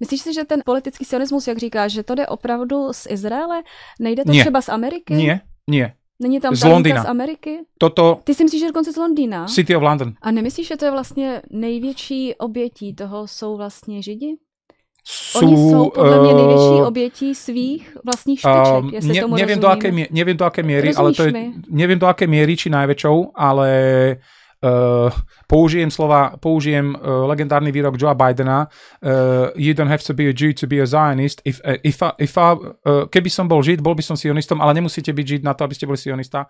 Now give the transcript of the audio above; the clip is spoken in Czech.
Myslíš si, že ten politický sionismus, jak říkáš, že to jde opravdu z Izraele? Nejde to nie. třeba z Ameriky? Ne, ne. Není tam z Londýna. Z Ameriky? Toto... Ty si myslíš, že dokonce z Londýna? City of London. A nemyslíš, že to je vlastně největší obětí toho jsou vlastně Židi? Sú, Oni jsou podle mě eh, největší obětí svých vlastních eh, špiček, uh, ne, tomu nevím do, aké, nevím do aké miery, Rozumíš ale to je, mi? nevím do aké miery, či najväčšou, ale Eh, použijem slova, použijem uh, legendárny výrok Joea Bidena, uh, you don't have to be a Jew to be a Zionist, if, if, if, if uh, keby som bol Žid, bol by som sionistom, ale nemusíte byť Žid na to, aby ste boli sionista.